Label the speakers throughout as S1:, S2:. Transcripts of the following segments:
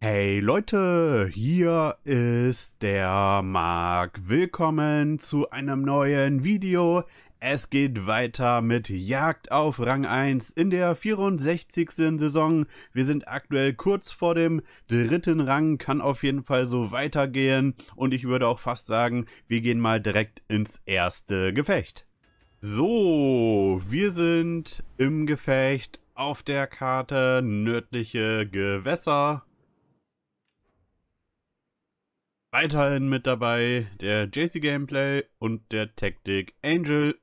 S1: Hey Leute, hier ist der Marc. Willkommen zu einem neuen Video. Es geht weiter mit Jagd auf Rang 1 in der 64. Saison. Wir sind aktuell kurz vor dem dritten Rang, kann auf jeden Fall so weitergehen. Und ich würde auch fast sagen, wir gehen mal direkt ins erste Gefecht. So, wir sind im Gefecht auf der Karte nördliche Gewässer. Weiterhin mit dabei der JC Gameplay und der Tactic Angel.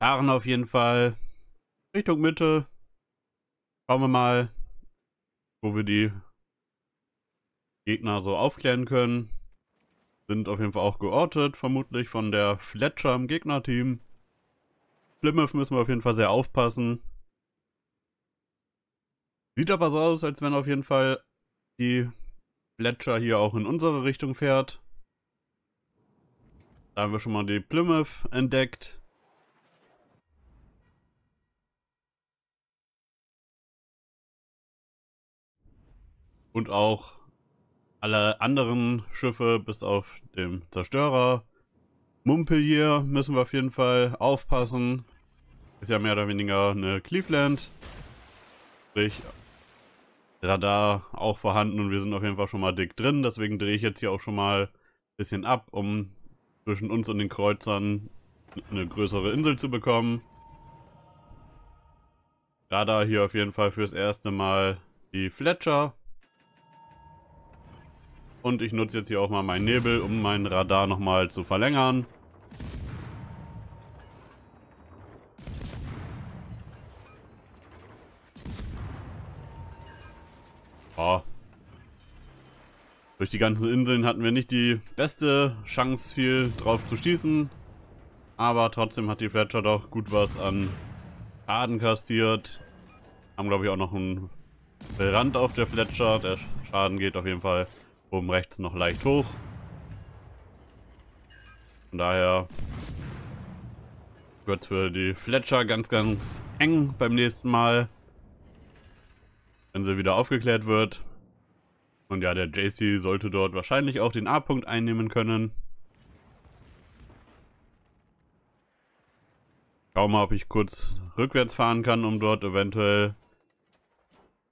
S1: Fahren auf jeden Fall Richtung Mitte. Schauen wir mal, wo wir die Gegner so aufklären können. Sind auf jeden Fall auch geortet, vermutlich von der Fletcher im Gegnerteam. Plymouth müssen wir auf jeden Fall sehr aufpassen. Sieht aber so aus, als wenn auf jeden Fall die Gletscher hier auch in unsere Richtung fährt. Da haben wir schon mal die Plymouth entdeckt. Und auch alle anderen Schiffe bis auf dem Zerstörer. Mumpel hier müssen wir auf jeden Fall aufpassen. Ist ja mehr oder weniger eine Cleveland. Sprich, Radar auch vorhanden und wir sind auf jeden Fall schon mal dick drin. Deswegen drehe ich jetzt hier auch schon mal ein bisschen ab, um zwischen uns und den Kreuzern eine größere Insel zu bekommen. Radar hier auf jeden Fall fürs erste Mal die Fletcher. Und ich nutze jetzt hier auch mal meinen Nebel, um meinen Radar nochmal zu verlängern. Ja. Durch die ganzen Inseln hatten wir nicht die beste Chance, viel drauf zu schießen. Aber trotzdem hat die Fletcher doch gut was an Schaden kassiert. Haben, glaube ich, auch noch einen Brand auf der Fletcher. Der Schaden geht auf jeden Fall oben rechts noch leicht hoch. Von daher wird für die Fletcher ganz, ganz eng beim nächsten Mal wenn sie wieder aufgeklärt wird. Und ja, der JC sollte dort wahrscheinlich auch den A-Punkt einnehmen können. Schau mal, ob ich kurz rückwärts fahren kann, um dort eventuell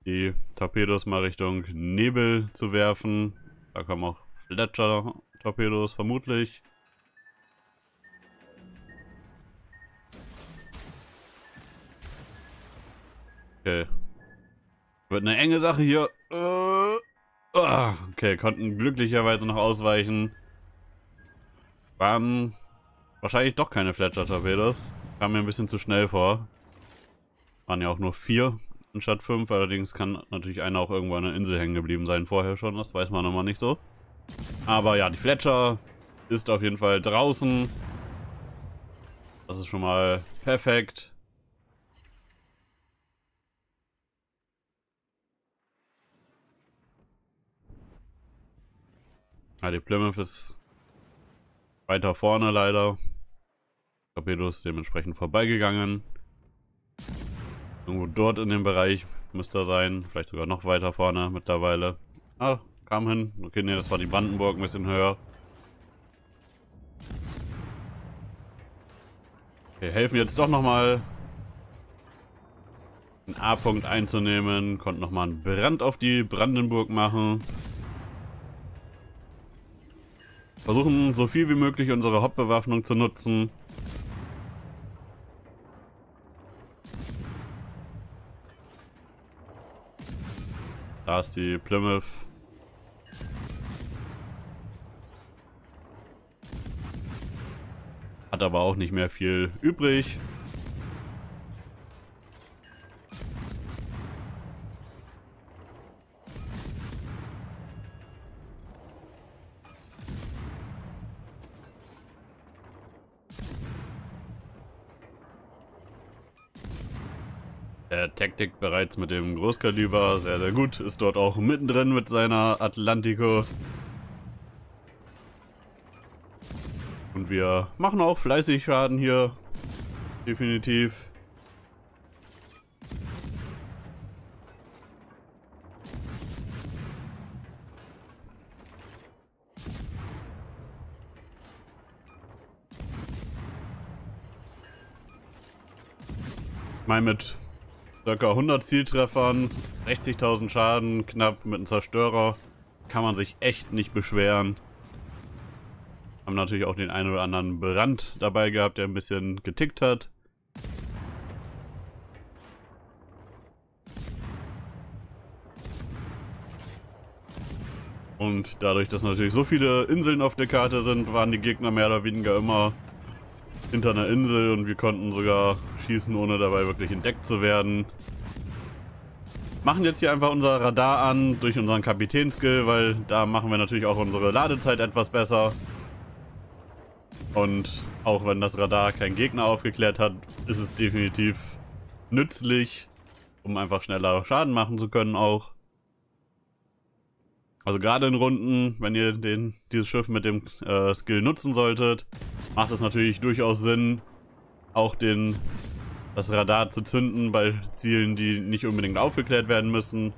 S1: die Torpedos mal Richtung Nebel zu werfen. Da kommen auch Fletcher-Torpedos vermutlich. Okay, wird eine enge Sache hier. Äh. Ah, okay, konnten glücklicherweise noch ausweichen. Waren wahrscheinlich doch keine Fletcher-Torpedos. Kam mir ein bisschen zu schnell vor. Waren ja auch nur vier anstatt fünf. Allerdings kann natürlich einer auch irgendwo an der Insel hängen geblieben sein vorher schon. Das weiß man nochmal nicht so. Aber ja, die Fletcher ist auf jeden Fall draußen. Das ist schon mal perfekt. Ja, die Plymouth ist weiter vorne leider. Torpedos dementsprechend vorbeigegangen. Irgendwo dort in dem Bereich müsste er sein. Vielleicht sogar noch weiter vorne mittlerweile. Ah, kam hin. Okay, nee, das war die Brandenburg ein bisschen höher. Wir helfen jetzt doch nochmal, den A-Punkt einzunehmen. Konnten nochmal einen Brand auf die Brandenburg machen. Versuchen so viel wie möglich unsere Hauptbewaffnung zu nutzen. Da ist die Plymouth. Hat aber auch nicht mehr viel übrig. Taktik bereits mit dem Großkaliber, sehr, sehr gut. Ist dort auch mittendrin mit seiner Atlantico. Und wir machen auch fleißig Schaden hier. Definitiv. Ich mit Circa 100 Zieltreffern, 60.000 Schaden, knapp mit einem Zerstörer. Kann man sich echt nicht beschweren. Haben natürlich auch den einen oder anderen Brand dabei gehabt, der ein bisschen getickt hat. Und dadurch, dass natürlich so viele Inseln auf der Karte sind, waren die Gegner mehr oder weniger immer hinter einer Insel und wir konnten sogar schießen, ohne dabei wirklich entdeckt zu werden. Machen jetzt hier einfach unser Radar an durch unseren Kapitänskill, weil da machen wir natürlich auch unsere Ladezeit etwas besser. Und auch wenn das Radar keinen Gegner aufgeklärt hat, ist es definitiv nützlich, um einfach schneller Schaden machen zu können auch. Also gerade in Runden, wenn ihr den, dieses Schiff mit dem äh, Skill nutzen solltet, macht es natürlich durchaus Sinn, auch den, das Radar zu zünden bei Zielen, die nicht unbedingt aufgeklärt werden müssen,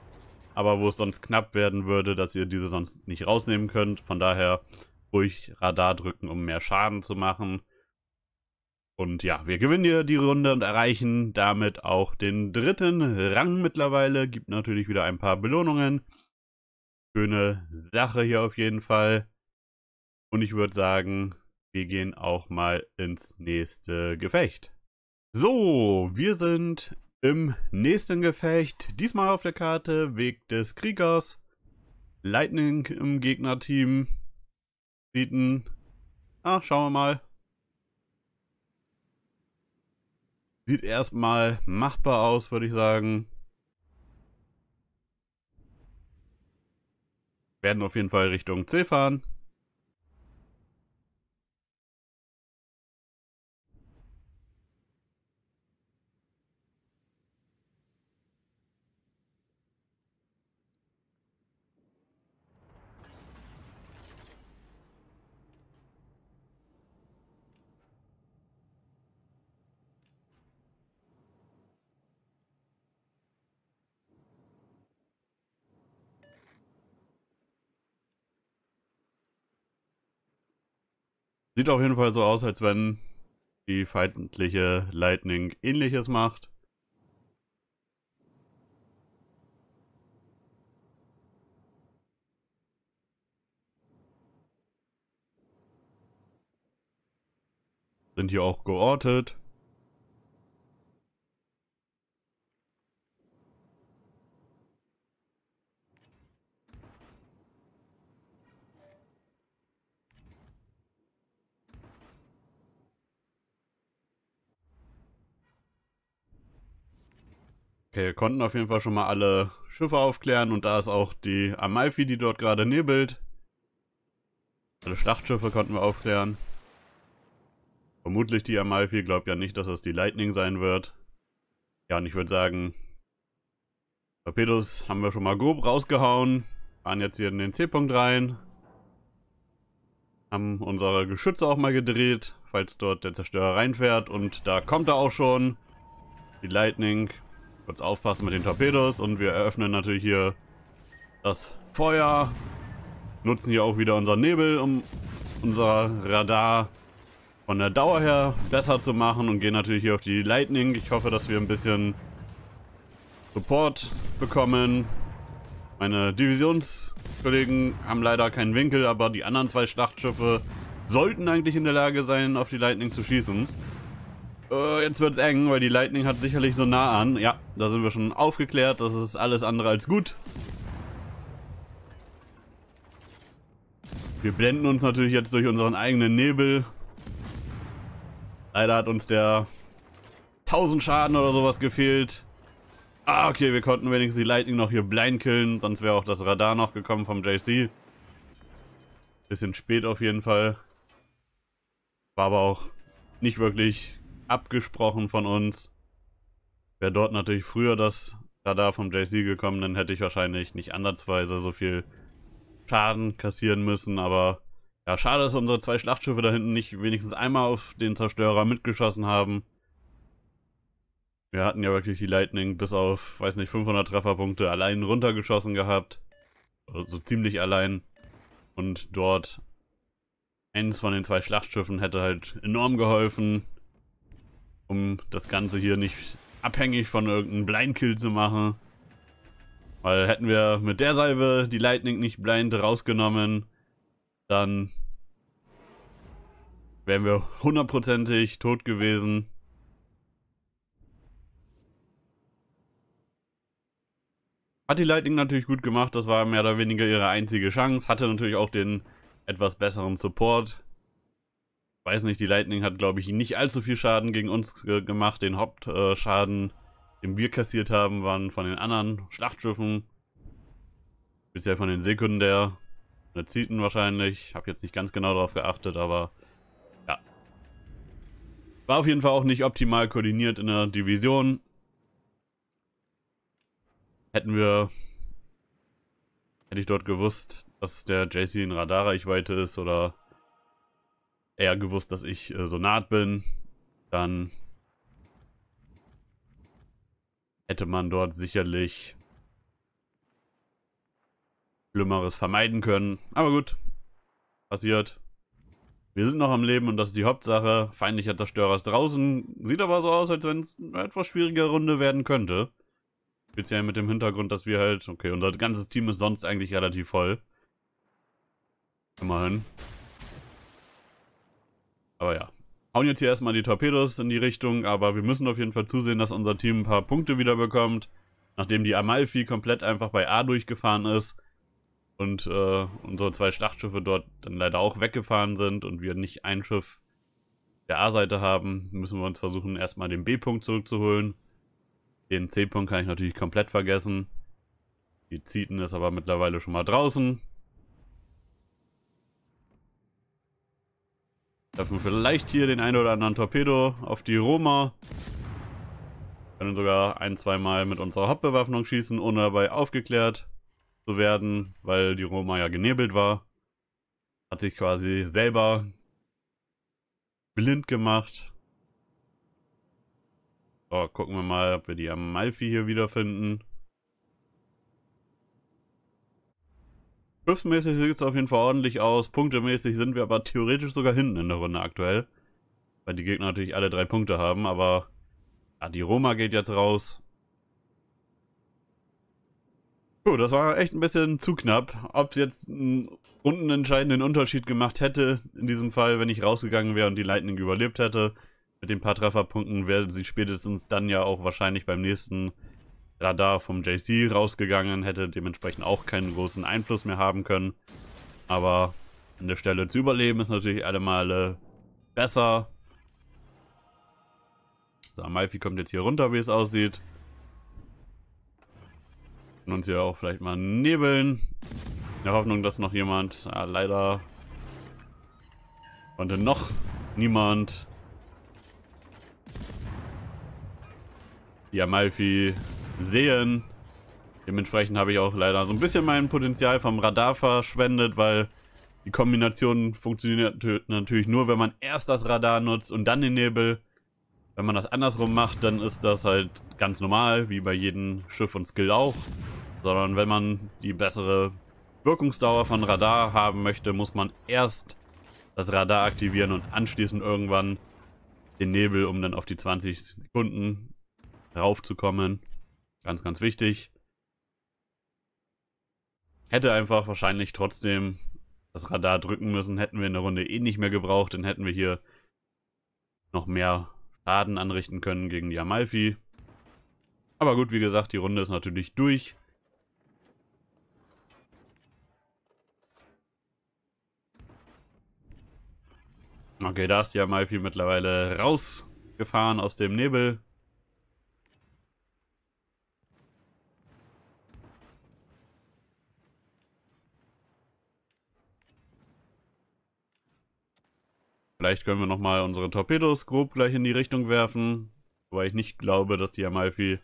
S1: aber wo es sonst knapp werden würde, dass ihr diese sonst nicht rausnehmen könnt. Von daher ruhig Radar drücken, um mehr Schaden zu machen. Und ja, wir gewinnen hier die Runde und erreichen damit auch den dritten Rang mittlerweile. Gibt natürlich wieder ein paar Belohnungen. Schöne Sache hier auf jeden Fall. Und ich würde sagen, wir gehen auch mal ins nächste Gefecht. So, wir sind im nächsten Gefecht. Diesmal auf der Karte Weg des Kriegers. Lightning im Gegnerteam. Seaton. Ach, schauen wir mal. Sieht erstmal machbar aus, würde ich sagen. Werden auf jeden Fall Richtung C fahren. Sieht auf jeden Fall so aus, als wenn die feindliche Lightning ähnliches macht. Sind hier auch geortet. Okay, wir konnten auf jeden Fall schon mal alle Schiffe aufklären und da ist auch die Amalfi, die dort gerade nebelt. Alle Schlachtschiffe konnten wir aufklären. Vermutlich die Amalfi, glaubt ja nicht, dass das die Lightning sein wird. Ja, und ich würde sagen, Torpedos haben wir schon mal grob rausgehauen, fahren jetzt hier in den C-Punkt rein, haben unsere Geschütze auch mal gedreht, falls dort der Zerstörer reinfährt und da kommt er auch schon. Die Lightning kurz aufpassen mit den Torpedos und wir eröffnen natürlich hier das Feuer. Nutzen hier auch wieder unseren Nebel, um unser Radar von der Dauer her besser zu machen und gehen natürlich hier auf die Lightning. Ich hoffe, dass wir ein bisschen Support bekommen. Meine Divisionskollegen haben leider keinen Winkel, aber die anderen zwei Schlachtschiffe sollten eigentlich in der Lage sein, auf die Lightning zu schießen. Oh, jetzt wird's eng, weil die Lightning hat sicherlich so nah an. Ja, da sind wir schon aufgeklärt. Das ist alles andere als gut. Wir blenden uns natürlich jetzt durch unseren eigenen Nebel. Leider hat uns der 1000 Schaden oder sowas gefehlt. Ah, okay, wir konnten wenigstens die Lightning noch hier blind killen, sonst wäre auch das Radar noch gekommen vom JC. Bisschen spät auf jeden Fall. War aber auch nicht wirklich abgesprochen von uns. Wäre dort natürlich früher das Radar vom JC gekommen, dann hätte ich wahrscheinlich nicht ansatzweise so viel Schaden kassieren müssen, aber ja, schade, dass unsere zwei Schlachtschiffe da hinten nicht wenigstens einmal auf den Zerstörer mitgeschossen haben. Wir hatten ja wirklich die Lightning bis auf, weiß nicht, 500 Trefferpunkte allein runtergeschossen gehabt. So also ziemlich allein. Und dort eins von den zwei Schlachtschiffen hätte halt enorm geholfen um das Ganze hier nicht abhängig von irgendeinem Blindkill zu machen. Weil hätten wir mit der Salve die Lightning nicht blind rausgenommen, dann wären wir hundertprozentig tot gewesen. Hat die Lightning natürlich gut gemacht, das war mehr oder weniger ihre einzige Chance. Hatte natürlich auch den etwas besseren Support. Weiß nicht, die Lightning hat, glaube ich, nicht allzu viel Schaden gegen uns ge gemacht. Den Hauptschaden, äh, den wir kassiert haben, waren von den anderen Schlachtschiffen. Speziell von den Sekundär. Naziten wahrscheinlich. Habe jetzt nicht ganz genau darauf geachtet, aber ja. War auf jeden Fall auch nicht optimal koordiniert in der Division. Hätten wir... Hätte ich dort gewusst, dass der JC in Radarreichweite ist oder er gewusst, dass ich äh, naht bin, dann hätte man dort sicherlich Schlimmeres vermeiden können. Aber gut, passiert. Wir sind noch am Leben und das ist die Hauptsache. Feindlicher Zerstörer ist draußen. Sieht aber so aus, als wenn es eine etwas schwierige Runde werden könnte. Speziell mit dem Hintergrund, dass wir halt... Okay, unser ganzes Team ist sonst eigentlich relativ voll. Immerhin. Aber ja. Hauen jetzt hier erstmal die Torpedos in die Richtung, aber wir müssen auf jeden Fall zusehen, dass unser Team ein paar Punkte wiederbekommt. Nachdem die Amalfi komplett einfach bei A durchgefahren ist und äh, unsere zwei Schlachtschiffe dort dann leider auch weggefahren sind und wir nicht ein Schiff der A-Seite haben, müssen wir uns versuchen, erstmal den B-Punkt zurückzuholen. Den C-Punkt kann ich natürlich komplett vergessen. Die Zieten ist aber mittlerweile schon mal draußen. Dass wir vielleicht hier den ein oder anderen Torpedo auf die Roma. Können sogar ein, zweimal mit unserer Hauptbewaffnung schießen, ohne dabei aufgeklärt zu werden, weil die Roma ja genebelt war. Hat sich quasi selber blind gemacht. So, gucken wir mal, ob wir die Amalfi hier wiederfinden. Schiffsmäßig sieht es auf jeden Fall ordentlich aus. Punktemäßig sind wir aber theoretisch sogar hinten in der Runde aktuell. Weil die Gegner natürlich alle drei Punkte haben, aber ja, die Roma geht jetzt raus. Puh, das war echt ein bisschen zu knapp. Ob es jetzt einen rundenentscheidenden Unterschied gemacht hätte, in diesem Fall, wenn ich rausgegangen wäre und die Lightning überlebt hätte, mit den paar Trefferpunkten werden sie spätestens dann ja auch wahrscheinlich beim nächsten Radar vom JC rausgegangen, hätte dementsprechend auch keinen großen Einfluss mehr haben können. Aber an der Stelle zu überleben ist natürlich alle Male besser. So, Amalfi kommt jetzt hier runter, wie es aussieht. Und uns hier auch vielleicht mal nebeln. In der Hoffnung, dass noch jemand... Ja, ah, leider konnte noch niemand die Amalfi sehen. Dementsprechend habe ich auch leider so ein bisschen mein Potenzial vom Radar verschwendet, weil die Kombination funktioniert natürlich nur, wenn man erst das Radar nutzt und dann den Nebel. Wenn man das andersrum macht, dann ist das halt ganz normal, wie bei jedem Schiff und Skill auch. Sondern wenn man die bessere Wirkungsdauer von Radar haben möchte, muss man erst das Radar aktivieren und anschließend irgendwann den Nebel, um dann auf die 20 Sekunden raufzukommen. Ganz, ganz wichtig. Hätte einfach wahrscheinlich trotzdem das Radar drücken müssen, hätten wir in der Runde eh nicht mehr gebraucht, dann hätten wir hier noch mehr Schaden anrichten können gegen die Amalfi. Aber gut, wie gesagt, die Runde ist natürlich durch. Okay, da ist die Amalfi mittlerweile rausgefahren aus dem Nebel. Vielleicht können wir nochmal unsere Torpedos grob gleich in die Richtung werfen. Wobei ich nicht glaube, dass die Amalfi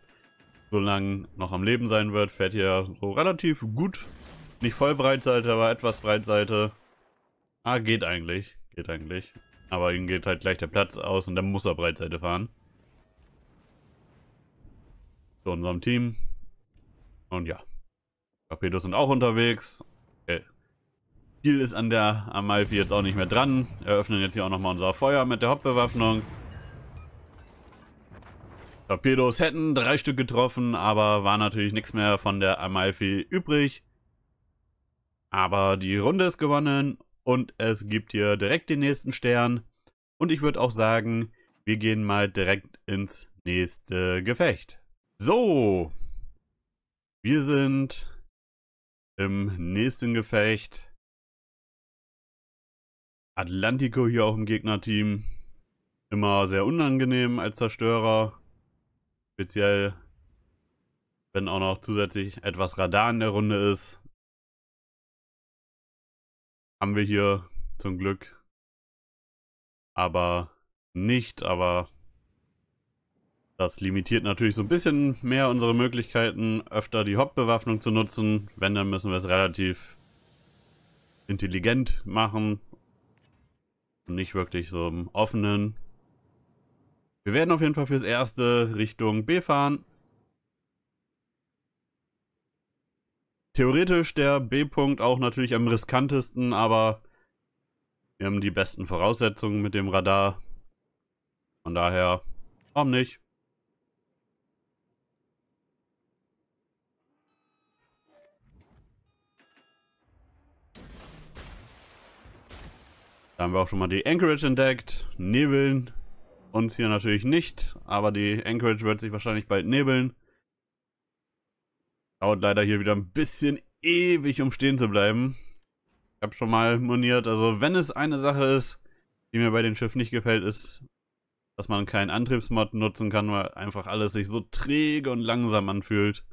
S1: so lange noch am Leben sein wird. Fährt hier so relativ gut. Nicht voll Breitseite, aber etwas Breitseite. Ah, geht eigentlich. Geht eigentlich. Aber ihm geht halt gleich der Platz aus und dann muss er Breitseite fahren. Zu unserem Team. Und ja. Torpedos sind auch unterwegs. Okay. Äh, viel ist an der Amalfi jetzt auch nicht mehr dran. Eröffnen jetzt hier auch nochmal unser Feuer mit der Hauptbewaffnung. Torpedos hätten drei Stück getroffen, aber war natürlich nichts mehr von der Amalfi übrig. Aber die Runde ist gewonnen und es gibt hier direkt den nächsten Stern. Und ich würde auch sagen, wir gehen mal direkt ins nächste Gefecht. So, wir sind im nächsten Gefecht Atlantico hier auch im Gegnerteam. Immer sehr unangenehm als Zerstörer. Speziell, wenn auch noch zusätzlich etwas Radar in der Runde ist. Haben wir hier zum Glück. Aber nicht, aber das limitiert natürlich so ein bisschen mehr unsere Möglichkeiten, öfter die Hauptbewaffnung zu nutzen. Wenn, dann müssen wir es relativ intelligent machen, nicht wirklich so im offenen. Wir werden auf jeden Fall fürs Erste Richtung B fahren. Theoretisch der B-Punkt auch natürlich am riskantesten, aber wir haben die besten Voraussetzungen mit dem Radar. Von daher, warum nicht? Da haben wir auch schon mal die Anchorage entdeckt. Nebeln. Uns hier natürlich nicht, aber die Anchorage wird sich wahrscheinlich bald nebeln. Dauert leider hier wieder ein bisschen ewig, um stehen zu bleiben. Ich habe schon mal moniert, also wenn es eine Sache ist, die mir bei dem Schiff nicht gefällt, ist, dass man keinen Antriebsmod nutzen kann, weil einfach alles sich so träge und langsam anfühlt.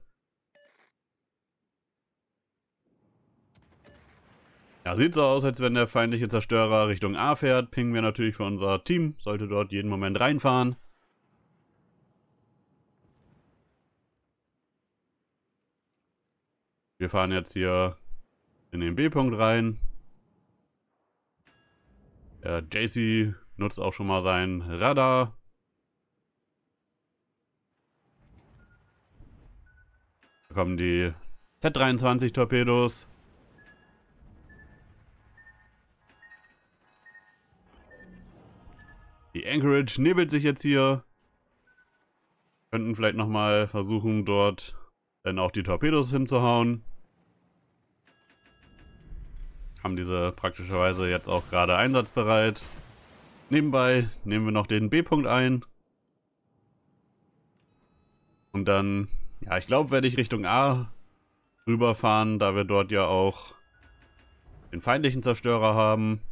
S1: Ja, sieht so aus, als wenn der feindliche Zerstörer Richtung A fährt. Pingen wir natürlich für unser Team. Sollte dort jeden Moment reinfahren. Wir fahren jetzt hier in den B-Punkt rein. Der JC nutzt auch schon mal sein Radar. Da kommen die Z23-Torpedos. Die Anchorage nebelt sich jetzt hier. Könnten vielleicht nochmal versuchen, dort dann auch die Torpedos hinzuhauen. Haben diese praktischerweise jetzt auch gerade einsatzbereit. Nebenbei nehmen wir noch den B-Punkt ein. Und dann, ja, ich glaube, werde ich Richtung A rüberfahren, da wir dort ja auch den feindlichen Zerstörer haben.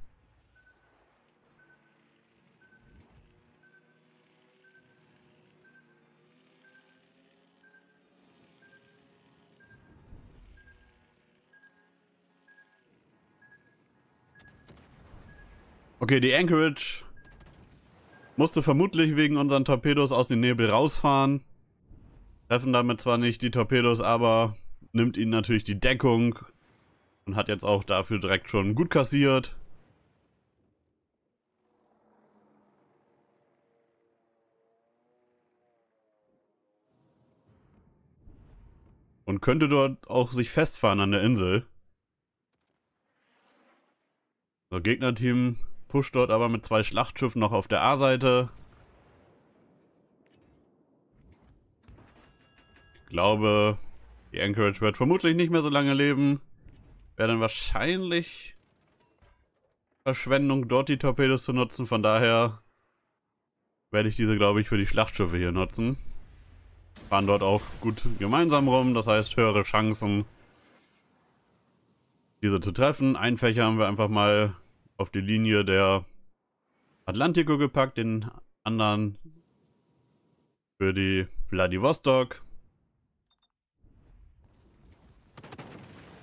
S1: Okay, die Anchorage musste vermutlich wegen unseren Torpedos aus dem Nebel rausfahren. Treffen damit zwar nicht die Torpedos, aber nimmt ihnen natürlich die Deckung und hat jetzt auch dafür direkt schon gut kassiert. Und könnte dort auch sich festfahren an der Insel. So, Gegnerteam pusht dort aber mit zwei Schlachtschiffen noch auf der A-Seite. Ich glaube, die Anchorage wird vermutlich nicht mehr so lange leben. Wäre dann wahrscheinlich Verschwendung, dort die Torpedos zu nutzen. Von daher werde ich diese, glaube ich, für die Schlachtschiffe hier nutzen. Fahren dort auch gut gemeinsam rum, das heißt höhere Chancen, diese zu treffen. Einen Fächer haben wir einfach mal auf die Linie der Atlantico gepackt, den anderen für die Vladivostok.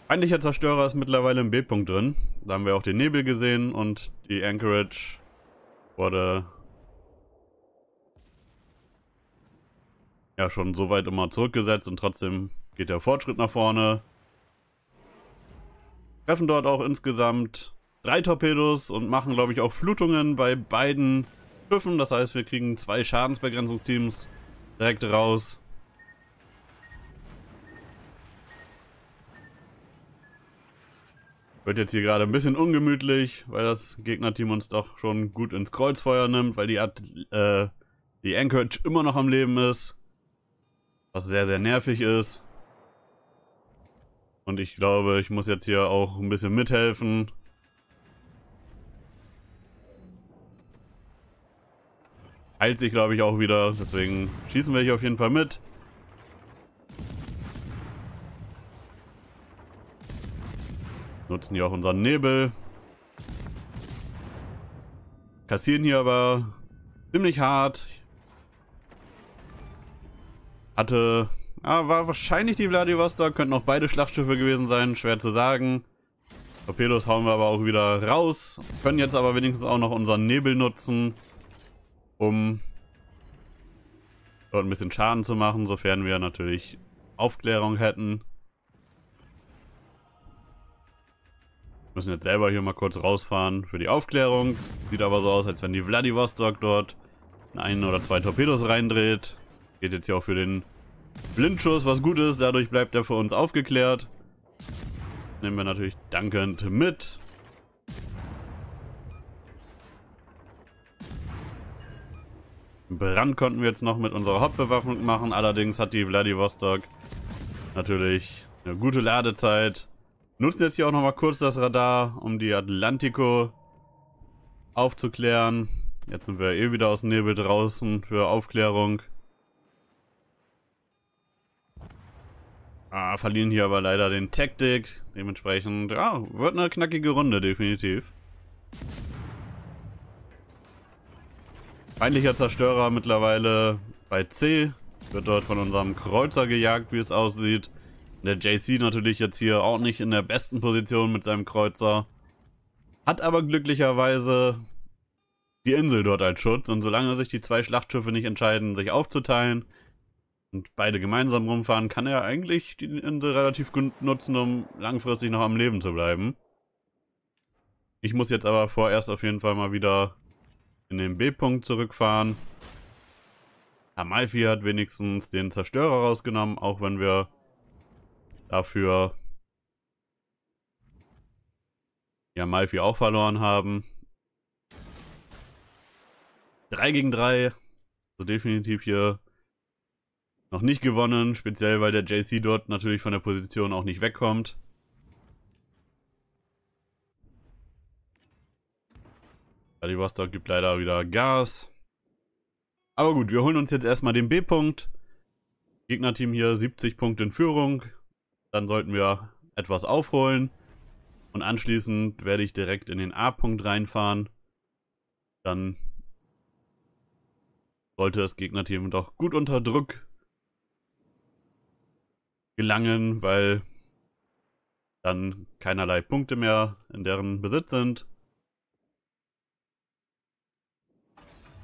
S1: Feindlicher Zerstörer ist mittlerweile im B-Punkt drin. Da haben wir auch den Nebel gesehen und die Anchorage wurde ja schon so weit immer zurückgesetzt und trotzdem geht der Fortschritt nach vorne. Treffen dort auch insgesamt drei Torpedos und machen, glaube ich, auch Flutungen bei beiden Schiffen. Das heißt, wir kriegen zwei Schadensbegrenzungsteams direkt raus. Wird jetzt hier gerade ein bisschen ungemütlich, weil das Gegnerteam uns doch schon gut ins Kreuzfeuer nimmt, weil die, At äh, die Anchorage immer noch am Leben ist. Was sehr, sehr nervig ist. Und ich glaube, ich muss jetzt hier auch ein bisschen mithelfen. heilt sich, glaube ich, auch wieder. Deswegen schießen wir hier auf jeden Fall mit. Nutzen hier auch unseren Nebel. Kassieren hier aber ziemlich hart. Hatte... Ah, war wahrscheinlich die Vladivostok. Könnten auch beide Schlachtschiffe gewesen sein. Schwer zu sagen. Torpedos hauen wir aber auch wieder raus. Können jetzt aber wenigstens auch noch unseren Nebel nutzen um dort ein bisschen Schaden zu machen, sofern wir natürlich Aufklärung hätten. Wir Müssen jetzt selber hier mal kurz rausfahren für die Aufklärung. Sieht aber so aus, als wenn die Vladivostok dort einen oder zwei Torpedos reindreht. Geht jetzt hier auch für den Blindschuss, was gut ist. Dadurch bleibt er für uns aufgeklärt. Nehmen wir natürlich dankend mit. Brand konnten wir jetzt noch mit unserer Hauptbewaffnung machen. Allerdings hat die Vladivostok natürlich eine gute Ladezeit. Nutzen jetzt hier auch nochmal kurz das Radar, um die Atlantico aufzuklären. Jetzt sind wir eh wieder aus dem Nebel draußen für Aufklärung. Ah, verlieren hier aber leider den Taktik. Dementsprechend, ja, wird eine knackige Runde, definitiv. Feindlicher Zerstörer mittlerweile bei C. Wird dort von unserem Kreuzer gejagt, wie es aussieht. Der JC natürlich jetzt hier auch nicht in der besten Position mit seinem Kreuzer. Hat aber glücklicherweise die Insel dort als Schutz. Und solange sich die zwei Schlachtschiffe nicht entscheiden, sich aufzuteilen und beide gemeinsam rumfahren, kann er eigentlich die Insel relativ gut nutzen, um langfristig noch am Leben zu bleiben. Ich muss jetzt aber vorerst auf jeden Fall mal wieder in den B-Punkt zurückfahren. Amalfi hat wenigstens den Zerstörer rausgenommen, auch wenn wir dafür die Amalfi auch verloren haben. 3 gegen 3, so also definitiv hier noch nicht gewonnen, speziell weil der JC dort natürlich von der Position auch nicht wegkommt. Vladivostok gibt leider wieder Gas. Aber gut, wir holen uns jetzt erstmal den B-Punkt. Gegnerteam hier 70 Punkte in Führung. Dann sollten wir etwas aufholen. Und anschließend werde ich direkt in den A-Punkt reinfahren. Dann sollte das Gegnerteam doch gut unter Druck gelangen, weil dann keinerlei Punkte mehr in deren Besitz sind.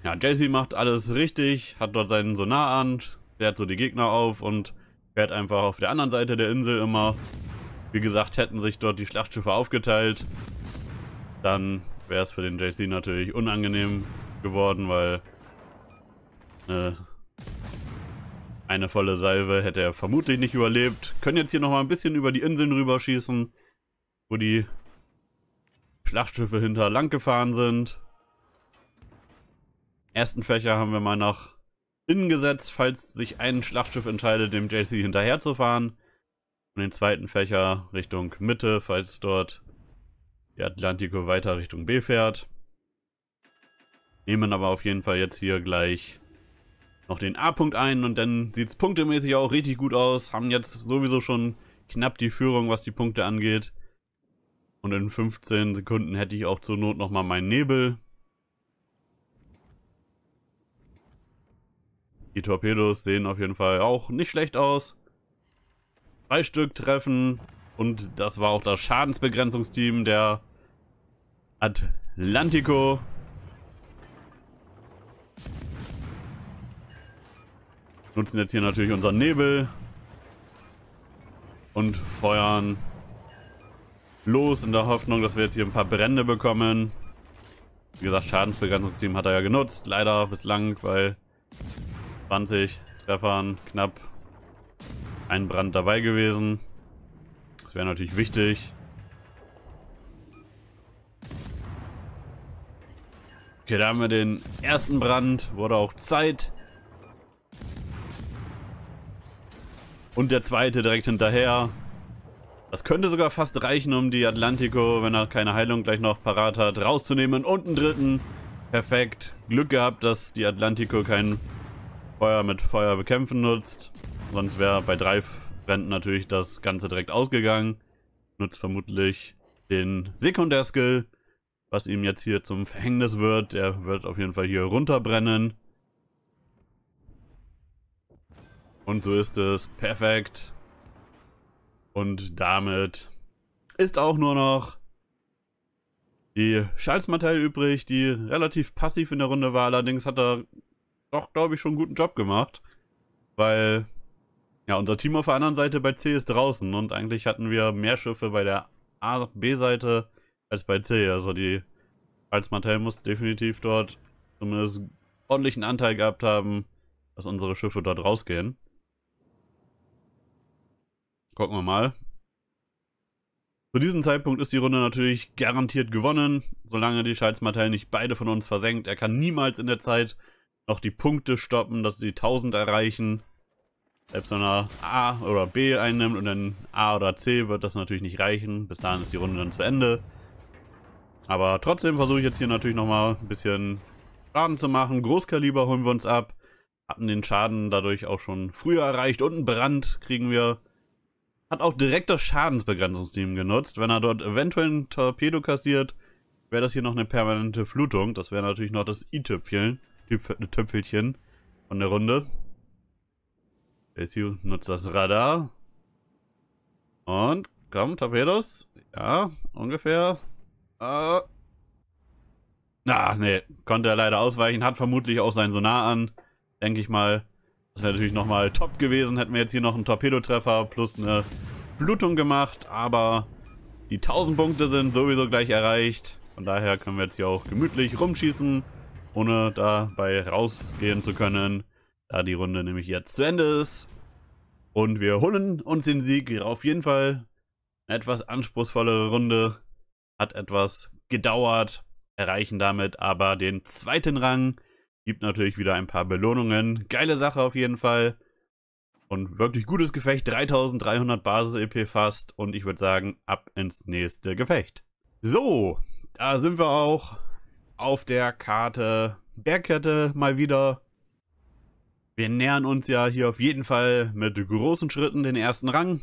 S1: Ja, Jesse macht alles richtig, hat dort seinen Sonar an, fährt so die Gegner auf und fährt einfach auf der anderen Seite der Insel immer. Wie gesagt, hätten sich dort die Schlachtschiffe aufgeteilt, dann wäre es für den JC natürlich unangenehm geworden, weil eine, äh, eine volle Salve hätte er vermutlich nicht überlebt. Können jetzt hier nochmal ein bisschen über die Inseln rüberschießen, wo die Schlachtschiffe hinter lang gefahren sind ersten Fächer haben wir mal nach innen gesetzt, falls sich ein Schlachtschiff entscheidet, dem JC hinterherzufahren. Und den zweiten Fächer Richtung Mitte, falls dort der Atlantico weiter Richtung B fährt. Nehmen aber auf jeden Fall jetzt hier gleich noch den A-Punkt ein und dann sieht es punktemäßig auch richtig gut aus. Haben jetzt sowieso schon knapp die Führung, was die Punkte angeht. Und in 15 Sekunden hätte ich auch zur Not nochmal meinen Nebel. Die Torpedos sehen auf jeden Fall auch nicht schlecht aus. Drei Stück treffen. Und das war auch das Schadensbegrenzungsteam der Atlantico. Nutzen jetzt hier natürlich unseren Nebel. Und feuern los in der Hoffnung, dass wir jetzt hier ein paar Brände bekommen. Wie gesagt, Schadensbegrenzungsteam hat er ja genutzt. Leider bislang, weil 20 Treffern, knapp ein Brand dabei gewesen. Das wäre natürlich wichtig. Okay, da haben wir den ersten Brand. Wurde auch Zeit. Und der zweite direkt hinterher. Das könnte sogar fast reichen, um die Atlantico, wenn er keine Heilung gleich noch parat hat, rauszunehmen. Und einen dritten. Perfekt. Glück gehabt, dass die Atlantico keinen Feuer mit Feuer bekämpfen nutzt. Sonst wäre bei drei Bränden natürlich das Ganze direkt ausgegangen. Nutzt vermutlich den Sekundärskill, was ihm jetzt hier zum Verhängnis wird. Er wird auf jeden Fall hier runterbrennen. Und so ist es. Perfekt. Und damit ist auch nur noch die schalz übrig, die relativ passiv in der Runde war. Allerdings hat er doch, glaube ich, schon einen guten Job gemacht. Weil, ja, unser Team auf der anderen Seite bei C ist draußen und eigentlich hatten wir mehr Schiffe bei der A-B-Seite als bei C. Also die als Martell muss definitiv dort zumindest ordentlichen Anteil gehabt haben, dass unsere Schiffe dort rausgehen. Gucken wir mal. Zu diesem Zeitpunkt ist die Runde natürlich garantiert gewonnen, solange die Schalzmartell nicht beide von uns versenkt. Er kann niemals in der Zeit noch die Punkte stoppen, dass sie 1000 erreichen. Selbst wenn er A oder B einnimmt und dann A oder C wird das natürlich nicht reichen. Bis dahin ist die Runde dann zu Ende. Aber trotzdem versuche ich jetzt hier natürlich nochmal ein bisschen Schaden zu machen. Großkaliber holen wir uns ab. Hatten den Schaden dadurch auch schon früher erreicht. Und einen Brand kriegen wir. Hat auch direkt das Schadensbegrenzungsteam genutzt. Wenn er dort eventuell ein Torpedo kassiert, wäre das hier noch eine permanente Flutung. Das wäre natürlich noch das i-Tüpfchen. Töpfelchen von der Runde. SU nutzt das Radar. Und komm, Torpedos. Ja, ungefähr. Äh. Ah, nee. Konnte er leider ausweichen. Hat vermutlich auch sein Sonar an. Denke ich mal. Das wäre natürlich nochmal top gewesen. Hätten wir jetzt hier noch einen Torpedotreffer plus eine Blutung gemacht. Aber die 1000 Punkte sind sowieso gleich erreicht. Von daher können wir jetzt hier auch gemütlich rumschießen ohne dabei rausgehen zu können, da die Runde nämlich jetzt zu Ende ist. Und wir holen uns den Sieg. Auf jeden Fall eine etwas anspruchsvollere Runde. Hat etwas gedauert, erreichen damit aber den zweiten Rang. Gibt natürlich wieder ein paar Belohnungen. Geile Sache auf jeden Fall. Und wirklich gutes Gefecht. 3300 Basis-EP fast. Und ich würde sagen, ab ins nächste Gefecht. So, da sind wir auch auf der Karte Bergkette mal wieder. Wir nähern uns ja hier auf jeden Fall mit großen Schritten den ersten Rang.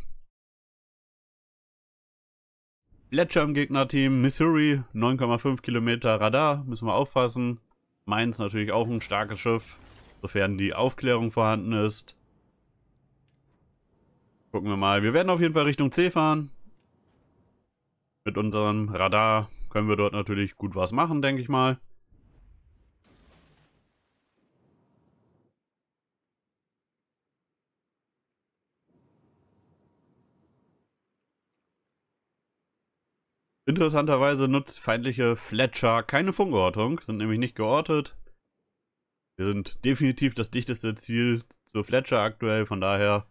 S1: Fletcher im Gegnerteam, Missouri, 9,5 Kilometer Radar, müssen wir aufpassen. Mainz natürlich auch ein starkes Schiff, sofern die Aufklärung vorhanden ist. Gucken wir mal. Wir werden auf jeden Fall Richtung C fahren. Mit unserem Radar können wir dort natürlich gut was machen, denke ich mal. Interessanterweise nutzt feindliche Fletcher keine Funkortung, sind nämlich nicht geortet. Wir sind definitiv das dichteste Ziel zur Fletcher aktuell, von daher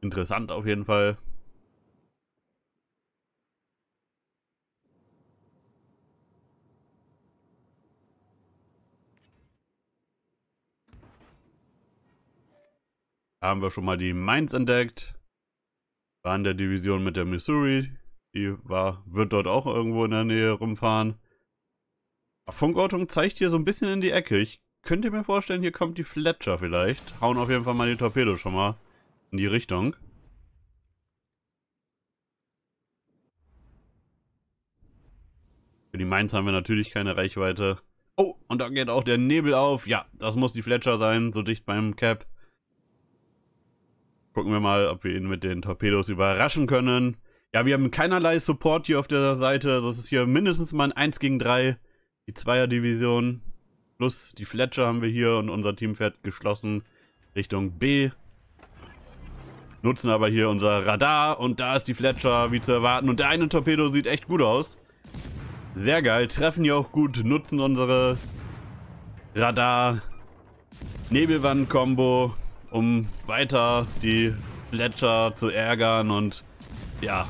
S1: interessant auf jeden Fall. haben wir schon mal die Mainz entdeckt. War in der Division mit der Missouri. Die war, wird dort auch irgendwo in der Nähe rumfahren. Funkortung zeigt hier so ein bisschen in die Ecke. Ich könnte mir vorstellen, hier kommt die Fletcher vielleicht. Hauen auf jeden Fall mal die Torpedo schon mal in die Richtung. Für die Mainz haben wir natürlich keine Reichweite. Oh, und da geht auch der Nebel auf. Ja, das muss die Fletcher sein, so dicht beim Cap. Gucken wir mal, ob wir ihn mit den Torpedos überraschen können. Ja, wir haben keinerlei Support hier auf der Seite. Also es ist hier mindestens mal ein 1 gegen 3. Die Zweier-Division. Plus die Fletcher haben wir hier und unser Team fährt geschlossen Richtung B. Nutzen aber hier unser Radar und da ist die Fletcher, wie zu erwarten. Und der eine Torpedo sieht echt gut aus. Sehr geil, treffen hier auch gut, nutzen unsere Radar. Nebelwand-Kombo um weiter die Fletcher zu ärgern und ja.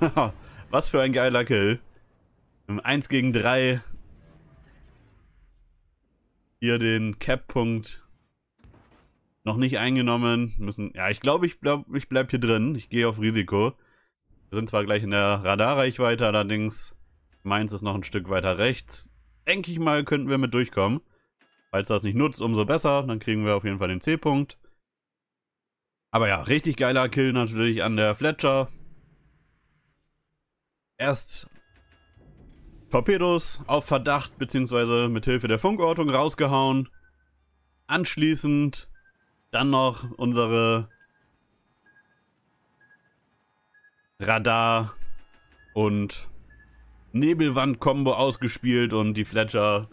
S1: Was für ein geiler Kill. Im 1 gegen 3 hier den Cap-Punkt noch nicht eingenommen. Müssen, ja, ich glaube, ich bleib, ich bleib hier drin. Ich gehe auf Risiko. Wir sind zwar gleich in der Radarreichweite, allerdings meins ist noch ein Stück weiter rechts. Denke ich mal, könnten wir mit durchkommen. Falls das nicht nutzt, umso besser. Dann kriegen wir auf jeden Fall den C-Punkt. Aber ja, richtig geiler Kill natürlich an der Fletcher. Erst Torpedos auf Verdacht bzw. mit Hilfe der Funkortung rausgehauen. Anschließend dann noch unsere Radar und Nebelwand-Kombo ausgespielt und die Fletcher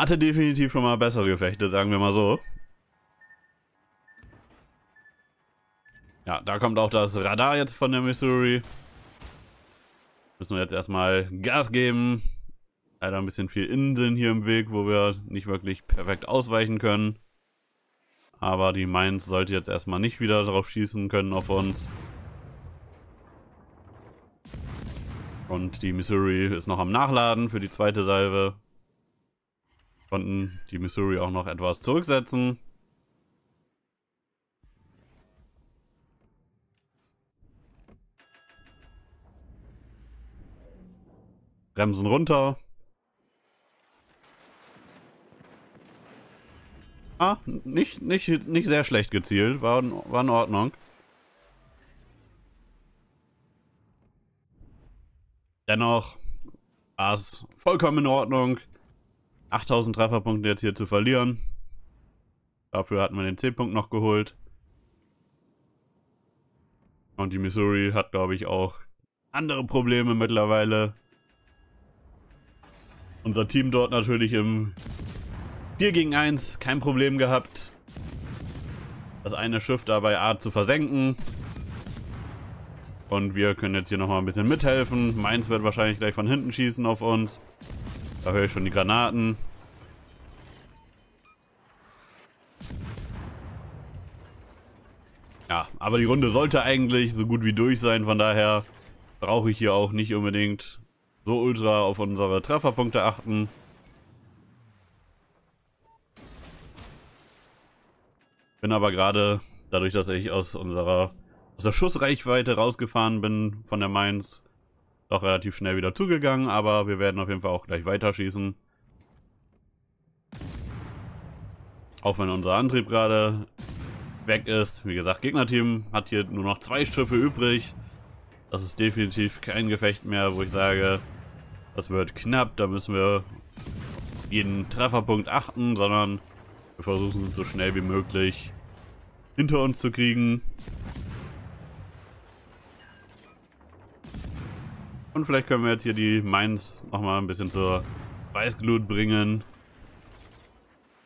S1: hatte definitiv schon mal bessere Gefechte, sagen wir mal so. Ja, da kommt auch das Radar jetzt von der Missouri. Müssen wir jetzt erstmal Gas geben. Leider ein bisschen viel Innensinn hier im Weg, wo wir nicht wirklich perfekt ausweichen können. Aber die Mainz sollte jetzt erstmal nicht wieder drauf schießen können auf uns. Und die Missouri ist noch am Nachladen für die zweite Salve. Konnten die Missouri auch noch etwas zurücksetzen. Bremsen runter. Ah, nicht, nicht, nicht sehr schlecht gezielt. War, war in Ordnung. Dennoch war es vollkommen in Ordnung. 8000 Trefferpunkte jetzt hier zu verlieren. Dafür hatten wir den C-Punkt noch geholt. Und die Missouri hat, glaube ich, auch andere Probleme mittlerweile. Unser Team dort natürlich im 4 gegen 1 kein Problem gehabt. Das eine Schiff dabei A zu versenken. Und wir können jetzt hier nochmal ein bisschen mithelfen. Mainz wird wahrscheinlich gleich von hinten schießen auf uns. Da höre ich schon die Granaten. Ja, aber die Runde sollte eigentlich so gut wie durch sein, von daher brauche ich hier auch nicht unbedingt so ultra auf unsere Trefferpunkte achten. Bin aber gerade, dadurch, dass ich aus unserer aus der Schussreichweite rausgefahren bin von der Mainz, doch relativ schnell wieder zugegangen, aber wir werden auf jeden Fall auch gleich weiterschießen. Auch wenn unser Antrieb gerade weg ist. Wie gesagt, Gegnerteam hat hier nur noch zwei Schiffe übrig. Das ist definitiv kein Gefecht mehr, wo ich sage, das wird knapp. Da müssen wir jeden Trefferpunkt achten, sondern wir versuchen es so schnell wie möglich hinter uns zu kriegen. Und vielleicht können wir jetzt hier die Mines nochmal ein bisschen zur Weißglut bringen.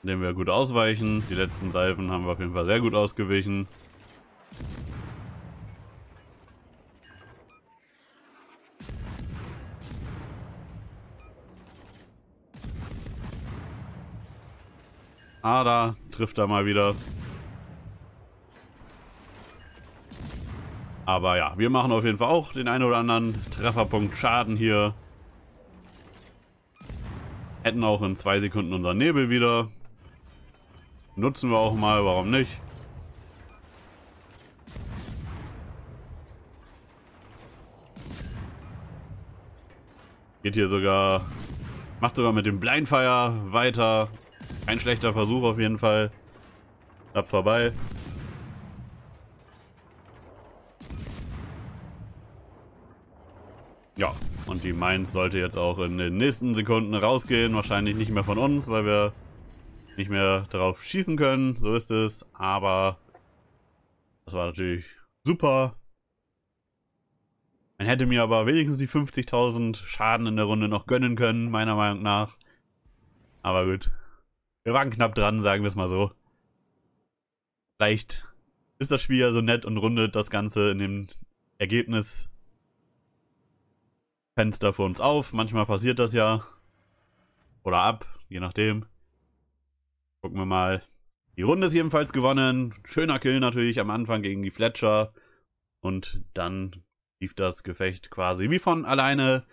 S1: Indem wir gut ausweichen. Die letzten Salven haben wir auf jeden Fall sehr gut ausgewichen. Ah, da trifft er mal wieder. Aber ja, wir machen auf jeden Fall auch den einen oder anderen Trefferpunkt Schaden hier. Hätten auch in zwei Sekunden unseren Nebel wieder. Nutzen wir auch mal, warum nicht? Geht hier sogar... Macht sogar mit dem Blindfire weiter. Ein schlechter Versuch auf jeden Fall. Ab vorbei. Ja, und die Mainz sollte jetzt auch in den nächsten Sekunden rausgehen. Wahrscheinlich nicht mehr von uns, weil wir nicht mehr darauf schießen können. So ist es. Aber das war natürlich super. Man hätte mir aber wenigstens die 50.000 Schaden in der Runde noch gönnen können, meiner Meinung nach. Aber gut. Wir waren knapp dran, sagen wir es mal so. Vielleicht ist das Spiel ja so nett und rundet das Ganze in dem Ergebnis Fenster für uns auf. Manchmal passiert das ja. Oder ab, je nachdem. Gucken wir mal. Die Runde ist jedenfalls gewonnen. Schöner Kill natürlich am Anfang gegen die Fletcher. Und dann lief das Gefecht quasi wie von alleine.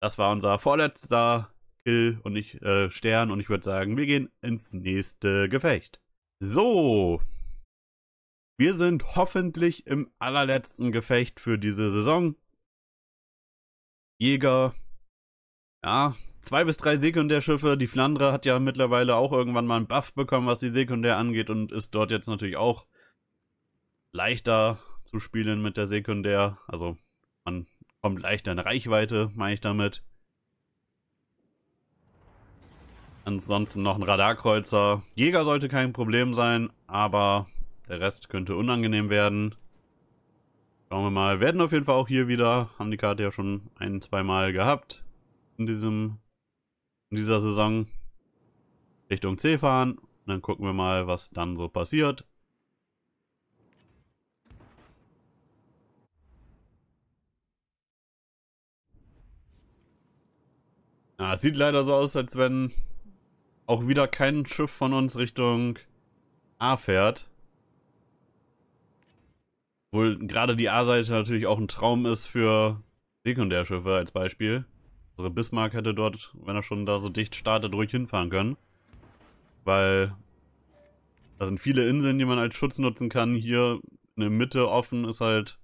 S1: Das war unser vorletzter Kill und ich äh, Stern. Und ich würde sagen, wir gehen ins nächste Gefecht. So. Wir sind hoffentlich im allerletzten Gefecht für diese Saison. Jäger. Ja, zwei bis drei Sekundärschiffe. Die Flandre hat ja mittlerweile auch irgendwann mal einen Buff bekommen, was die Sekundär angeht und ist dort jetzt natürlich auch leichter zu spielen mit der Sekundär. Also man kommt leichter in Reichweite, meine ich damit. Ansonsten noch ein Radarkreuzer. Jäger sollte kein Problem sein, aber der Rest könnte unangenehm werden. Schauen wir mal. Werden auf jeden Fall auch hier wieder, haben die Karte ja schon ein, zweimal gehabt in diesem in dieser Saison. Richtung C fahren. Und dann gucken wir mal, was dann so passiert. Ja, es sieht leider so aus, als wenn auch wieder kein Schiff von uns Richtung A fährt. Wohl gerade die A-Seite natürlich auch ein Traum ist für Sekundärschiffe als Beispiel. Unsere also Bismarck hätte dort, wenn er schon da so dicht startet, ruhig hinfahren können. Weil da sind viele Inseln, die man als Schutz nutzen kann. Hier eine Mitte offen ist halt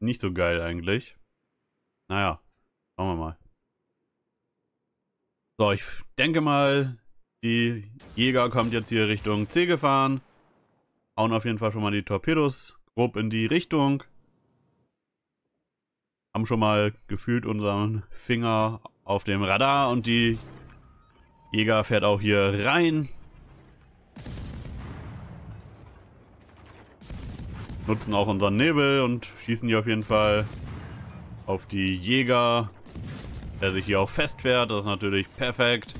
S1: nicht so geil eigentlich. Naja, schauen wir mal. So, ich denke mal, die Jäger kommt jetzt hier Richtung C gefahren. Hauen auf jeden Fall schon mal die Torpedos Rupp in die Richtung. Haben schon mal gefühlt unseren Finger auf dem Radar und die Jäger fährt auch hier rein. Nutzen auch unseren Nebel und schießen hier auf jeden Fall auf die Jäger. Der sich hier auch festfährt, das ist natürlich perfekt.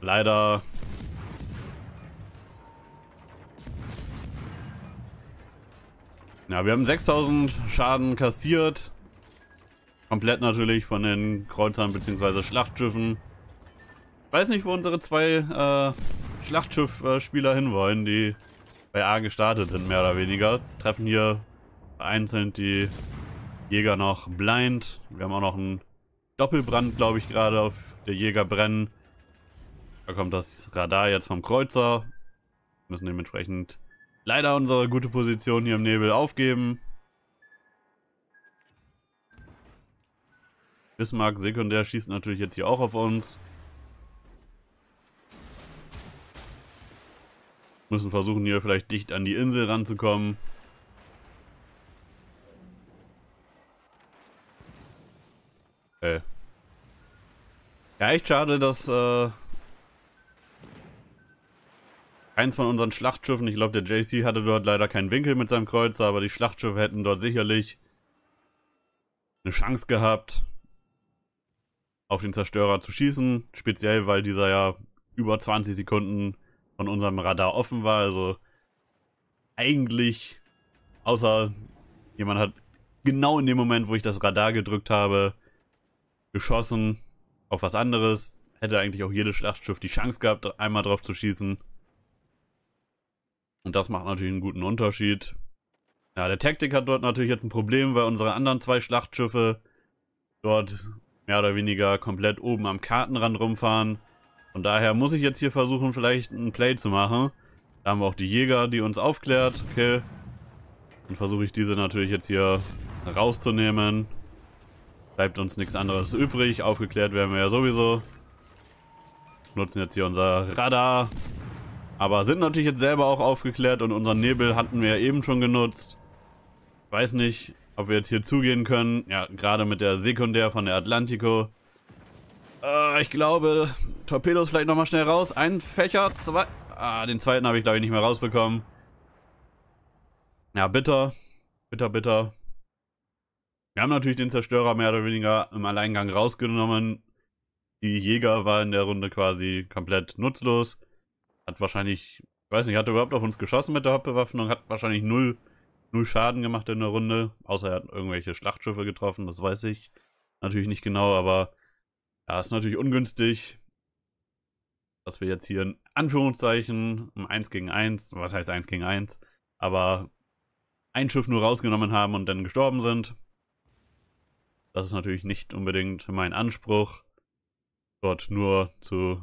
S1: Leider Ja, wir haben 6000 Schaden kassiert. Komplett natürlich von den Kreuzern bzw. Schlachtschiffen. Ich weiß nicht, wo unsere zwei äh, Schlachtschiff-Spieler hinwollen, die bei A gestartet sind, mehr oder weniger. Treffen hier vereinzelt die Jäger noch blind. Wir haben auch noch einen Doppelbrand, glaube ich, gerade auf der Jäger brennen. Da kommt das Radar jetzt vom Kreuzer. Wir müssen dementsprechend leider unsere gute Position hier im Nebel aufgeben. Bismarck sekundär schießt natürlich jetzt hier auch auf uns. Müssen versuchen hier vielleicht dicht an die Insel ranzukommen. Okay. Äh. Ja, echt schade, dass äh, eins von unseren Schlachtschiffen. Ich glaube, der JC hatte dort leider keinen Winkel mit seinem Kreuzer, aber die Schlachtschiffe hätten dort sicherlich eine Chance gehabt, auf den Zerstörer zu schießen. Speziell, weil dieser ja über 20 Sekunden von unserem Radar offen war. Also eigentlich, außer jemand hat genau in dem Moment, wo ich das Radar gedrückt habe, geschossen auf was anderes, hätte eigentlich auch jedes Schlachtschiff die Chance gehabt, einmal drauf zu schießen. Und das macht natürlich einen guten Unterschied. Ja, der Taktik hat dort natürlich jetzt ein Problem, weil unsere anderen zwei Schlachtschiffe dort mehr oder weniger komplett oben am Kartenrand rumfahren. Von daher muss ich jetzt hier versuchen, vielleicht einen Play zu machen. Da haben wir auch die Jäger, die uns aufklärt. Okay. Dann versuche ich diese natürlich jetzt hier rauszunehmen. Bleibt uns nichts anderes übrig. Aufgeklärt werden wir ja sowieso. Nutzen jetzt hier unser Radar. Aber sind natürlich jetzt selber auch aufgeklärt und unseren Nebel hatten wir ja eben schon genutzt. Weiß nicht, ob wir jetzt hier zugehen können. Ja, gerade mit der Sekundär von der Atlantico. Äh, ich glaube, Torpedos vielleicht nochmal schnell raus. Ein Fächer, zwei... Ah, den zweiten habe ich, glaube ich, nicht mehr rausbekommen. Ja, bitter. Bitter, bitter. Wir haben natürlich den Zerstörer mehr oder weniger im Alleingang rausgenommen. Die Jäger war in der Runde quasi komplett nutzlos. Hat wahrscheinlich, ich weiß nicht, hat er überhaupt auf uns geschossen mit der Hauptbewaffnung, hat wahrscheinlich null, null Schaden gemacht in der Runde, außer er hat irgendwelche Schlachtschiffe getroffen, das weiß ich natürlich nicht genau, aber ja, ist natürlich ungünstig, dass wir jetzt hier in Anführungszeichen um 1 gegen 1, was heißt 1 gegen 1, aber ein Schiff nur rausgenommen haben und dann gestorben sind. Das ist natürlich nicht unbedingt mein Anspruch, dort nur zu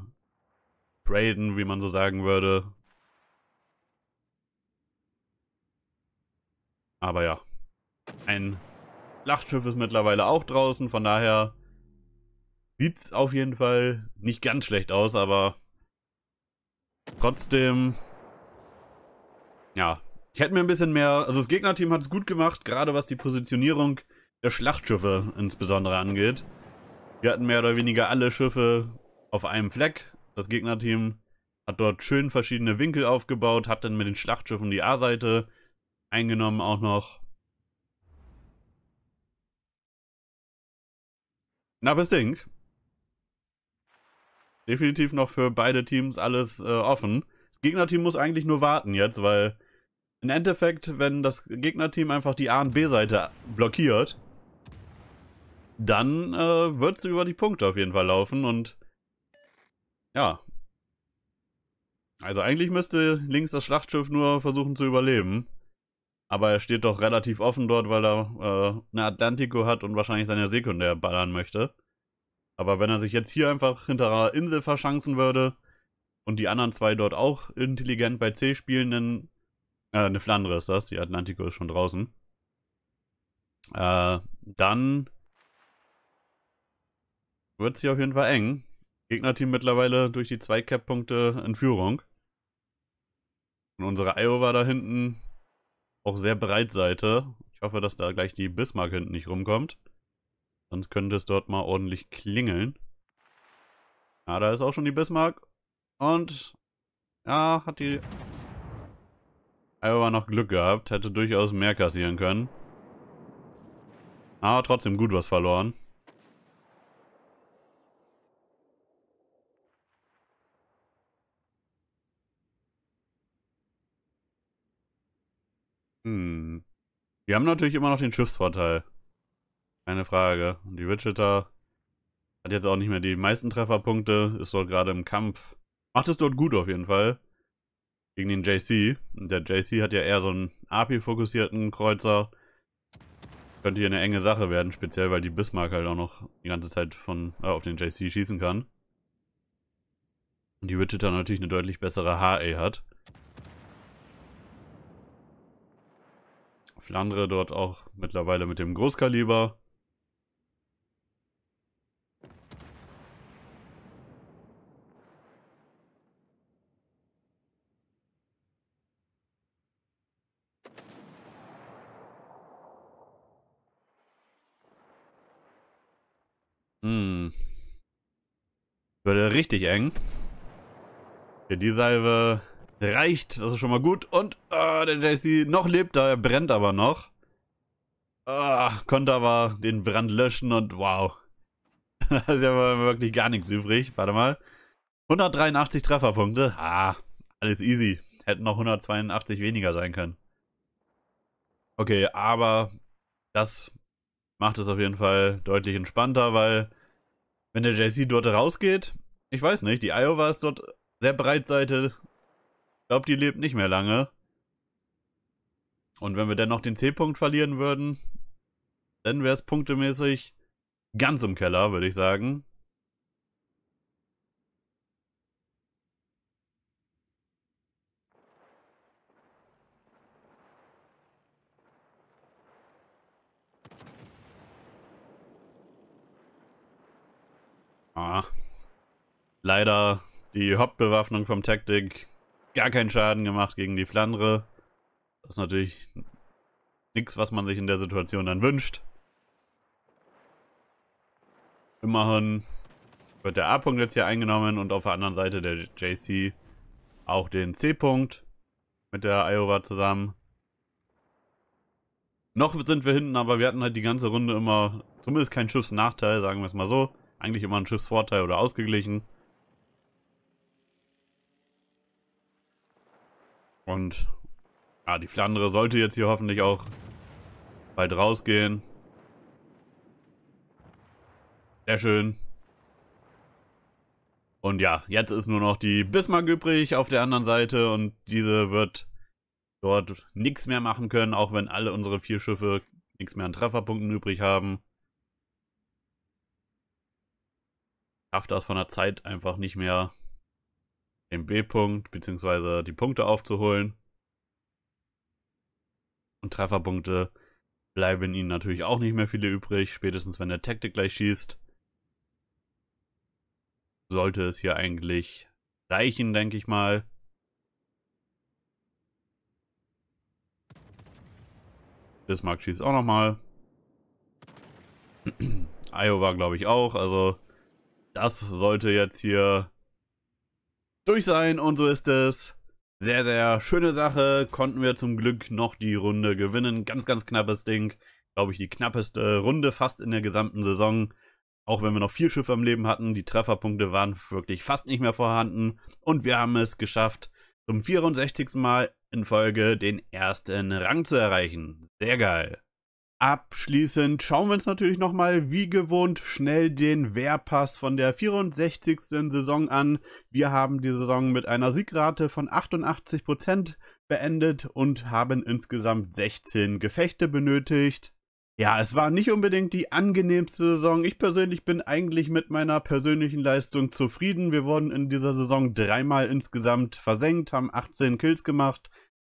S1: Braden, wie man so sagen würde. Aber ja, ein Lachtschiff ist mittlerweile auch draußen, von daher sieht es auf jeden Fall nicht ganz schlecht aus, aber trotzdem, ja, ich hätte mir ein bisschen mehr, also das Gegnerteam hat es gut gemacht, gerade was die Positionierung der Schlachtschiffe insbesondere angeht. Wir hatten mehr oder weniger alle Schiffe auf einem Fleck, das Gegnerteam hat dort schön verschiedene Winkel aufgebaut, hat dann mit den Schlachtschiffen die A-Seite eingenommen auch noch. Na, bis Ding. Definitiv noch für beide Teams alles äh, offen. Das Gegnerteam muss eigentlich nur warten jetzt, weil im Endeffekt, wenn das Gegnerteam einfach die A- und B-Seite blockiert, dann äh, wird es über die Punkte auf jeden Fall laufen und ja. Also eigentlich müsste links das Schlachtschiff nur versuchen zu überleben. Aber er steht doch relativ offen dort, weil er äh, eine Atlantico hat und wahrscheinlich seine Sekundär ballern möchte. Aber wenn er sich jetzt hier einfach hinter einer Insel verschanzen würde und die anderen zwei dort auch intelligent bei C spielen, dann... Äh, eine Flandre ist das, die Atlantico ist schon draußen. Äh, dann wird es hier auf jeden Fall eng. Gegnerteam mittlerweile durch die zwei Cap-Punkte in Führung. Und unsere Iowa da hinten auch sehr Breitseite. Ich hoffe, dass da gleich die Bismarck hinten nicht rumkommt. Sonst könnte es dort mal ordentlich klingeln. Ja, da ist auch schon die Bismarck. Und ja, hat die Iowa noch Glück gehabt. Hätte durchaus mehr kassieren können. Aber trotzdem gut was verloren. Hm. Wir haben natürlich immer noch den Schiffsvorteil. Keine Frage. Und die Wichita hat jetzt auch nicht mehr die meisten Trefferpunkte, ist dort gerade im Kampf. Macht es dort gut auf jeden Fall. Gegen den JC. Und der JC hat ja eher so einen AP-fokussierten Kreuzer. Könnte hier eine enge Sache werden, speziell weil die Bismarck halt auch noch die ganze Zeit von äh, auf den JC schießen kann. Und die Wichita natürlich eine deutlich bessere HA hat. Viele andere dort auch mittlerweile mit dem Großkaliber. Hm. Würde richtig eng. Ja, die Salve reicht. Das ist schon mal gut. Und äh, der JC noch lebt, da brennt aber noch. Äh, konnte aber den Brand löschen und wow. da ist ja wirklich gar nichts übrig. Warte mal. 183 Trefferpunkte. Ah, alles easy. Hätten noch 182 weniger sein können. Okay, aber das macht es auf jeden Fall deutlich entspannter, weil wenn der JC dort rausgeht, ich weiß nicht, die Iowa ist dort sehr breitseite, glaube, die lebt nicht mehr lange. Und wenn wir dann noch den C-Punkt verlieren würden, dann wäre es punktemäßig ganz im Keller, würde ich sagen. Ah. Leider die Hauptbewaffnung vom Taktik gar keinen Schaden gemacht gegen die Flandre. Das ist natürlich nichts, was man sich in der Situation dann wünscht. Immerhin wird der A-Punkt jetzt hier eingenommen und auf der anderen Seite der JC auch den C-Punkt mit der Iowa zusammen. Noch sind wir hinten, aber wir hatten halt die ganze Runde immer, zumindest keinen Schiffsnachteil, sagen wir es mal so. Eigentlich immer einen Schiffsvorteil oder ausgeglichen. Und ja, ah, die Flandre sollte jetzt hier hoffentlich auch bald rausgehen. Sehr schön. Und ja, jetzt ist nur noch die Bismarck übrig auf der anderen Seite und diese wird dort nichts mehr machen können, auch wenn alle unsere vier Schiffe nichts mehr an Trefferpunkten übrig haben. Schafft das von der Zeit einfach nicht mehr den B-Punkt beziehungsweise die Punkte aufzuholen. Und Trefferpunkte bleiben ihnen natürlich auch nicht mehr viele übrig, spätestens wenn der Taktik gleich schießt. Sollte es hier eigentlich reichen, denke ich mal. Bismarck schießt auch nochmal. Iowa glaube ich auch, also das sollte jetzt hier durch sein und so ist es. Sehr, sehr schöne Sache. Konnten wir zum Glück noch die Runde gewinnen. Ganz, ganz knappes Ding. Glaube ich, die knappeste Runde fast in der gesamten Saison. Auch wenn wir noch vier Schiffe am Leben hatten, die Trefferpunkte waren wirklich fast nicht mehr vorhanden. Und wir haben es geschafft, zum 64. Mal in Folge den ersten Rang zu erreichen. Sehr geil. Abschließend schauen wir uns natürlich nochmal wie gewohnt schnell den Wehrpass von der 64. Saison an. Wir haben die Saison mit einer Siegrate von 88% beendet und haben insgesamt 16 Gefechte benötigt. Ja, es war nicht unbedingt die angenehmste Saison. Ich persönlich bin eigentlich mit meiner persönlichen Leistung zufrieden. Wir wurden in dieser Saison dreimal insgesamt versenkt, haben 18 Kills gemacht,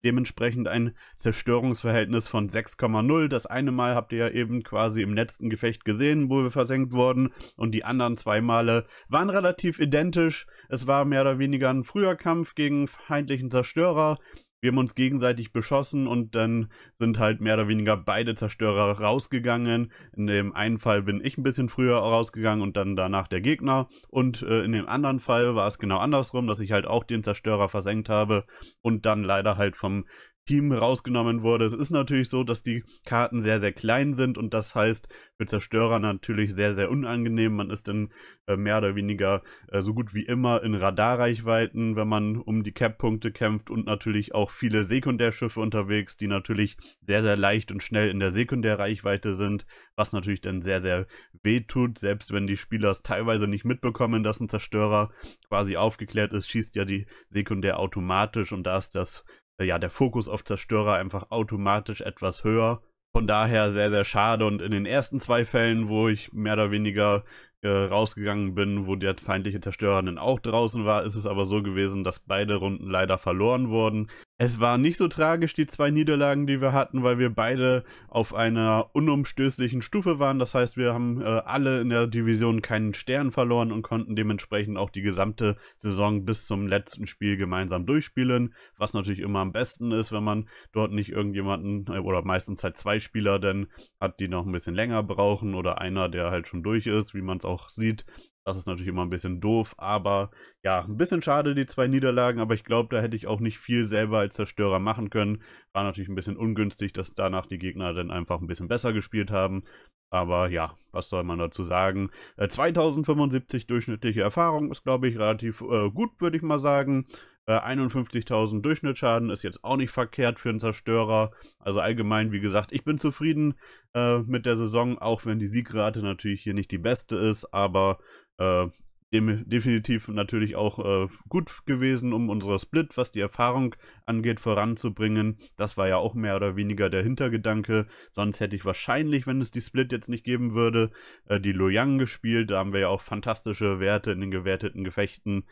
S1: Dementsprechend ein Zerstörungsverhältnis von 6,0. Das eine Mal habt ihr ja eben quasi im letzten Gefecht gesehen, wo wir versenkt wurden. Und die anderen zwei Male waren relativ identisch. Es war mehr oder weniger ein früher Kampf gegen feindlichen Zerstörer wir haben uns gegenseitig beschossen und dann sind halt mehr oder weniger beide Zerstörer rausgegangen. In dem einen Fall bin ich ein bisschen früher rausgegangen und dann danach der Gegner. Und äh, in dem anderen Fall war es genau andersrum, dass ich halt auch den Zerstörer versenkt habe und dann leider halt vom Team rausgenommen wurde. Es ist natürlich so, dass die Karten sehr, sehr klein sind und das heißt für Zerstörer natürlich sehr, sehr unangenehm. Man ist dann äh, mehr oder weniger äh, so gut wie immer in Radarreichweiten, wenn man um die Cap-Punkte kämpft und natürlich auch viele Sekundärschiffe unterwegs, die natürlich sehr, sehr leicht und schnell in der Sekundärreichweite sind, was natürlich dann sehr, sehr weh tut, selbst wenn die Spieler es teilweise nicht mitbekommen, dass ein Zerstörer quasi aufgeklärt ist, schießt ja die Sekundär automatisch und da ist das äh, ja, der Fokus auf Zerstörer einfach automatisch etwas höher. Von daher sehr, sehr schade. Und in den ersten zwei Fällen, wo ich mehr oder weniger äh, rausgegangen bin, wo der feindliche Zerstörer dann auch draußen war, ist es aber so gewesen, dass beide Runden leider verloren wurden. Es war nicht so tragisch, die zwei Niederlagen, die wir hatten, weil wir beide auf einer unumstößlichen Stufe waren. Das heißt, wir haben äh, alle in der Division keinen Stern verloren und konnten dementsprechend auch die gesamte Saison bis zum letzten Spiel gemeinsam durchspielen. Was natürlich immer am besten ist, wenn man dort nicht irgendjemanden äh, oder meistens halt zwei Spieler denn hat, die noch ein bisschen länger brauchen oder einer, der halt schon durch ist, wie man es auch sieht das ist natürlich immer ein bisschen doof, aber ja, ein bisschen schade, die zwei Niederlagen, aber ich glaube, da hätte ich auch nicht viel selber als Zerstörer machen können. War natürlich ein bisschen ungünstig, dass danach die Gegner dann einfach ein bisschen besser gespielt haben. Aber ja, was soll man dazu sagen? 2075 äh, durchschnittliche Erfahrung ist, glaube ich, relativ äh, gut, würde ich mal sagen. 51.000 äh, Durchschnittsschaden ist jetzt auch nicht verkehrt für einen Zerstörer. Also allgemein, wie gesagt, ich bin zufrieden äh, mit der Saison, auch wenn die Siegrate natürlich hier nicht die beste ist, aber äh, dem, definitiv natürlich auch äh, gut gewesen, um unsere Split, was die Erfahrung angeht, voranzubringen. Das war ja auch mehr oder weniger der Hintergedanke. Sonst hätte ich wahrscheinlich, wenn es die Split jetzt nicht geben würde, äh, die Luoyang gespielt. Da haben wir ja auch fantastische Werte in den gewerteten Gefechten.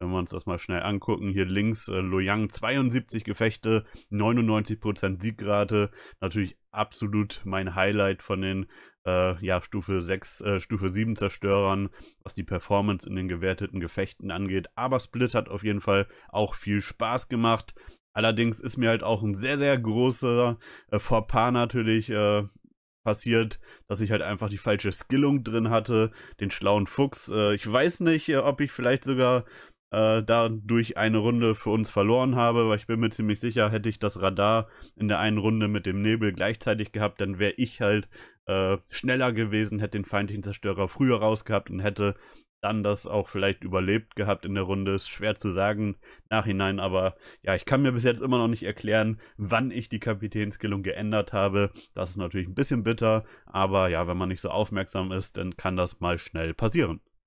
S1: Wenn wir uns das mal schnell angucken, hier links äh, Loyang 72 Gefechte, 99% Siegrate. Natürlich absolut mein Highlight von den äh, ja, Stufe 6, äh, Stufe 7 Zerstörern, was die Performance in den gewerteten Gefechten angeht. Aber Split hat auf jeden Fall auch viel Spaß gemacht. Allerdings ist mir halt auch ein sehr, sehr großer äh, Vorpaar natürlich äh, passiert, dass ich halt einfach die falsche Skillung drin hatte, den schlauen Fuchs. Äh, ich weiß nicht, äh, ob ich vielleicht sogar äh, dadurch eine Runde für uns verloren habe, weil ich bin mir ziemlich sicher, hätte ich das Radar in der einen Runde mit dem Nebel gleichzeitig gehabt, dann wäre ich halt äh, schneller gewesen, hätte den feindlichen Zerstörer früher rausgehabt und hätte dann das auch vielleicht überlebt gehabt in der Runde. Ist schwer zu sagen, nachhinein, aber ja, ich kann mir bis jetzt immer noch nicht erklären, wann ich die Kapitänskillung geändert habe. Das ist natürlich ein bisschen bitter, aber ja, wenn man nicht so aufmerksam ist, dann kann das mal schnell passieren.